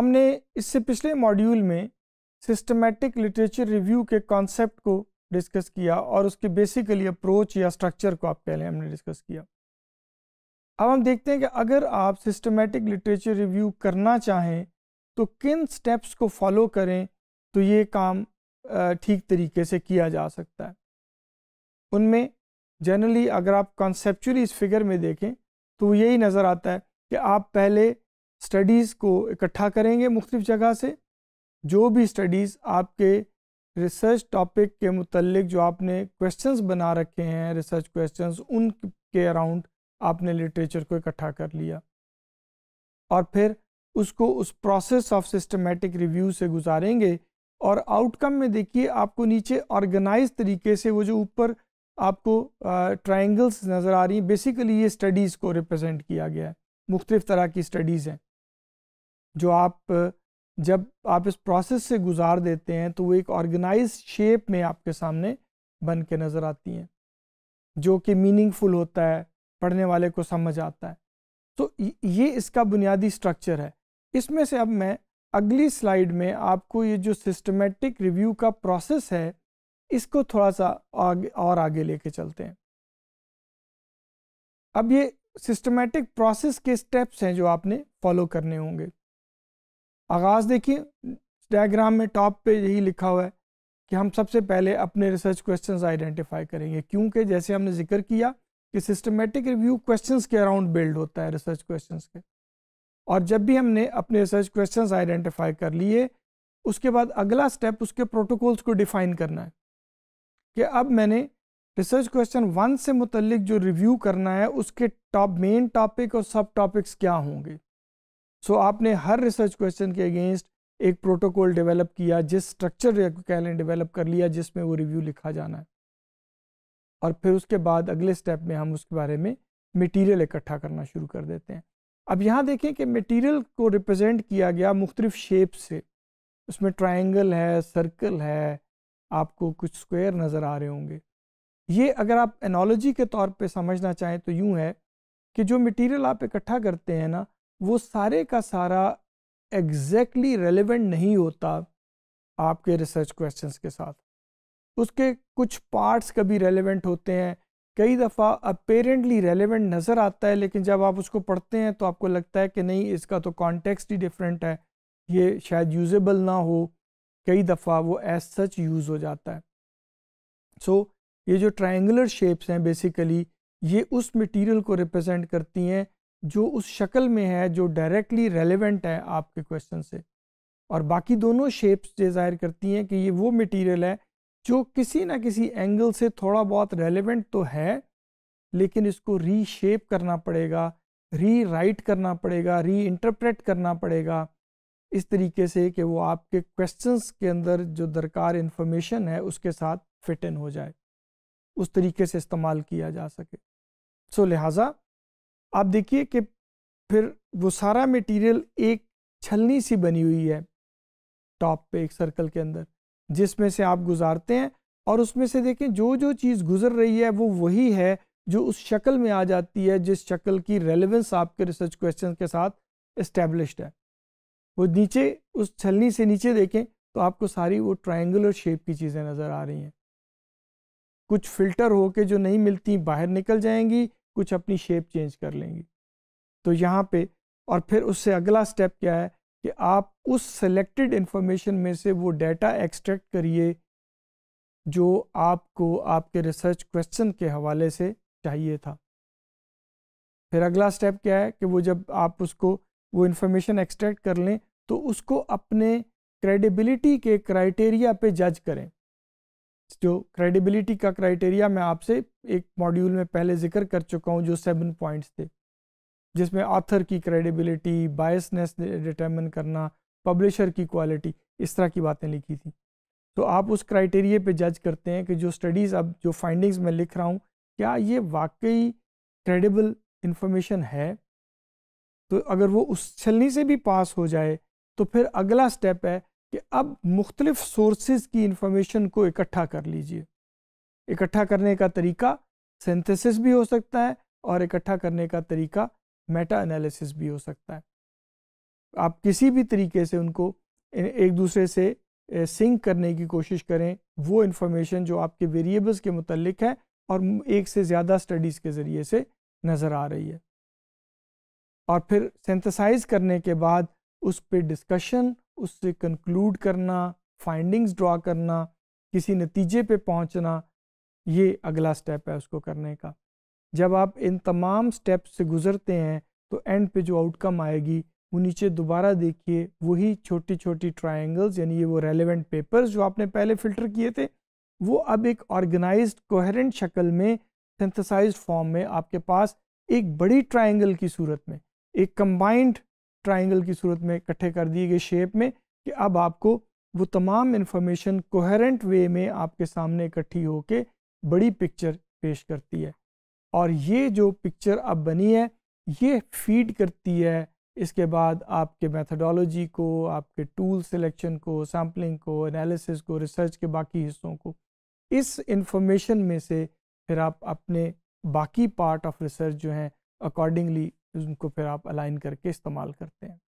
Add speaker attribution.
Speaker 1: हमने इससे पिछले मॉड्यूल में सिस्टमैटिक लिटरेचर रिव्यू के कॉन्सेप्ट को डिस्कस किया और उसके बेसिकली अप्रोच या स्ट्रक्चर को आप पहले हमने डिस्कस किया अब हम देखते हैं कि अगर आप सिस्टमैटिक लिटरेचर रिव्यू करना चाहें तो किन स्टेप्स को फॉलो करें तो ये काम ठीक तरीके से किया जा सकता है उनमें जनरली अगर आप कॉन्सेपचुअली इस फिगर में देखें तो यही नज़र आता है कि आप पहले स्टडीज़ को इकट्ठा करेंगे मुख्तफ जगह से जो भी स्टडीज़ आपके रिसर्च टॉपिक के मतलब जो आपने क्वेश्चंस बना रखे हैं रिसर्च क्वेश्चंस उनके अराउंड आपने लिटरेचर को इकट्ठा कर लिया और फिर उसको उस प्रोसेस ऑफ सिस्टमेटिक रिव्यू से गुजारेंगे और आउटकम में देखिए आपको नीचे ऑर्गेनाइज तरीके से वो जो ऊपर आपको ट्राइंगल्स नज़र आ रही हैं बेसिकली ये स्टडीज़ को रिप्रेजेंट किया गया है मुख्तफ तरह की स्टडीज़ हैं जो आप जब आप इस प्रोसेस से गुजार देते हैं तो वो एक ऑर्गेनाइज शेप में आपके सामने बन के नज़र आती हैं जो कि मीनिंगफुल होता है पढ़ने वाले को समझ आता है तो ये इसका बुनियादी स्ट्रक्चर है इसमें से अब मैं अगली स्लाइड में आपको ये जो सिस्टमेटिक रिव्यू का प्रोसेस है इसको थोड़ा सा आग, और आगे लेके चलते हैं अब ये सिस्टमेटिक प्रोसेस के स्टेप्स हैं जो आपने फॉलो करने होंगे आगाज़ देखिए डायग्राम में टॉप पे यही लिखा हुआ है कि हम सबसे पहले अपने रिसर्च क्वेश्चंस आइडेंटिफाई करेंगे क्योंकि जैसे हमने जिक्र किया कि सिस्टमेटिक रिव्यू क्वेश्चंस के अराउंड बिल्ड होता है रिसर्च क्वेश्चंस के और जब भी हमने अपने रिसर्च क्वेश्चन आइडेंटिफाई कर लिए उसके बाद अगला स्टेप उसके प्रोटोकॉल्स को डिफाइन करना है कि अब मैंने रिसर्च क्वेश्चन वन से मुतलिक जो रिव्यू करना है उसके टॉप मेन टॉपिक और सब टॉपिक्स क्या होंगे सो so, आपने हर रिसर्च क्वेश्चन के अगेंस्ट एक प्रोटोकॉल डेवलप किया जिस स्ट्रक्चर कह लें डेवलप कर लिया जिसमें वो रिव्यू लिखा जाना है और फिर उसके बाद अगले स्टेप में हम उसके बारे में मटेरियल इकट्ठा करना शुरू कर देते हैं अब यहाँ देखें कि मटेरियल को रिप्रेजेंट किया गया मुख्तलिफ शेप से उसमें ट्राइंगल है सर्कल है आपको कुछ स्क्वेयर नज़र आ रहे होंगे ये अगर आप एनोलॉजी के तौर पर समझना चाहें तो यूँ है कि जो मटीरियल आप इकट्ठा करते हैं ना वो सारे का सारा एग्जैक्टली exactly रेलिवेंट नहीं होता आपके रिसर्च क्वेश्चंस के साथ उसके कुछ पार्ट्स कभी रेलिवेंट होते हैं कई दफ़ा अपेरेंटली रेलिवेंट नज़र आता है लेकिन जब आप उसको पढ़ते हैं तो आपको लगता है कि नहीं इसका तो कॉन्टेक्स्ट ही डिफरेंट है ये शायद यूजेबल ना हो कई दफ़ा वो एज सच यूज़ हो जाता है सो so, ये जो ट्राइंगर शेप्स हैं बेसिकली ये उस मटेरियल को रिप्रेजेंट करती हैं जो उस शक्ल में है जो डायरेक्टली रेलिवेंट है आपके क्वेश्चन से और बाकी दोनों शेप्स ये जाहिर करती हैं कि ये वो मटेरियल है जो किसी ना किसी एंगल से थोड़ा बहुत रेलिवेंट तो है लेकिन इसको रीशेप करना पड़ेगा री राइट करना पड़ेगा री इंटरप्रेट करना पड़ेगा इस तरीके से कि वो आपके क्वेश्चंस के अंदर जो दरकार इन्फॉर्मेशन है उसके साथ फिट इन हो जाए उस तरीके से इस्तेमाल किया जा सके सो so, लिहाजा आप देखिए कि फिर वो सारा मटेरियल एक छलनी सी बनी हुई है टॉप पे एक सर्कल के अंदर जिसमें से आप गुजारते हैं और उसमें से देखें जो जो चीज़ गुजर रही है वो वही है जो उस शक्ल में आ जाती है जिस शक्ल की रेलिवेंस आपके रिसर्च क्वेश्चन के साथ इस्टेब्लिश्ड है वो नीचे उस छलनी से नीचे देखें तो आपको सारी वो ट्राइंगर शेप की चीज़ें नज़र आ रही हैं कुछ फिल्टर हो के जो नहीं मिलती बाहर निकल जाएंगी कुछ अपनी शेप चेंज कर लेंगी तो यहाँ पे और फिर उससे अगला स्टेप क्या है कि आप उस सेलेक्टेड इन्फॉर्मेशन में से वो डाटा एक्सट्रैक्ट करिए जो आपको आपके रिसर्च क्वेश्चन के हवाले से चाहिए था फिर अगला स्टेप क्या है कि वो जब आप उसको वो इन्फॉर्मेशन एक्सट्रैक्ट कर लें तो उसको अपने क्रेडिबिलिटी के क्राइटेरिया पे जज करें जो क्रेडिबिलिटी का क्राइटेरिया मैं आपसे एक मॉड्यूल में पहले जिक्र कर चुका हूँ जो सेवन पॉइंट्स थे जिसमें ऑथर की क्रेडिबिलिटी बायसनेस डिटर्मिन करना पब्लिशर की क्वालिटी इस तरह की बातें लिखी थी तो आप उस क्राइटेरिए पे जज करते हैं कि जो स्टडीज़ अब जो फाइंडिंग्स मैं लिख रहा हूँ क्या ये वाकई क्रेडिबल इन्फॉर्मेशन है तो अगर वो उस छलनी से भी पास हो जाए तो फिर अगला स्टेप है कि अब मुख्तलिफ़ सोर्सेज की इंफॉर्मेशन को इकट्ठा कर लीजिए इकट्ठा करने का तरीका सिंथेसिस भी हो सकता है और इकट्ठा करने का तरीका मेटा एनालिसिस भी हो सकता है आप किसी भी तरीके से उनको एक दूसरे से सिंक करने की कोशिश करें वो इन्फॉर्मेशन जो आपके वेरिएबल्स के मुतलिक है और एक से ज़्यादा स्टडीज़ के ज़रिए से नज़र आ रही है और फिर सेंथसाइज करने के बाद उस पर डिस्कशन उससे कंक्लूड करना फाइंडिंग्स ड्रा करना किसी नतीजे पे पहुंचना ये अगला स्टेप है उसको करने का जब आप इन तमाम स्टेप से गुज़रते हैं तो एंड पे जो आउटकम आएगी वो नीचे दोबारा देखिए वही छोटी छोटी ट्रायंगल्स यानी ये वो रेलिवेंट पेपर्स जो आपने पहले फ़िल्टर किए थे वो अब एक ऑर्गेनाइज कोहरेंट शक्ल में सिंथेसाइज फॉर्म में आपके पास एक बड़ी ट्राइंगल की सूरत में एक कंबाइंड ट्राइंगल की सूरत में इकट्ठे कर दिए गए शेप में कि अब आपको वो तमाम इन्फॉर्मेशन कोहेरेंट वे में आपके सामने इकट्ठी के बड़ी पिक्चर पेश करती है और ये जो पिक्चर अब बनी है ये फीड करती है इसके बाद आपके मेथडोलॉजी को आपके टूल सिलेक्शन को सैम्पलिंग को एनालिसिस को रिसर्च के बाकी हिस्सों को इस इंफॉर्मेशन में से फिर आप अपने बाकी पार्ट ऑफ रिसर्च जो हैं अकॉर्डिंगली उनको फिर आप अलाइन करके इस्तेमाल करते हैं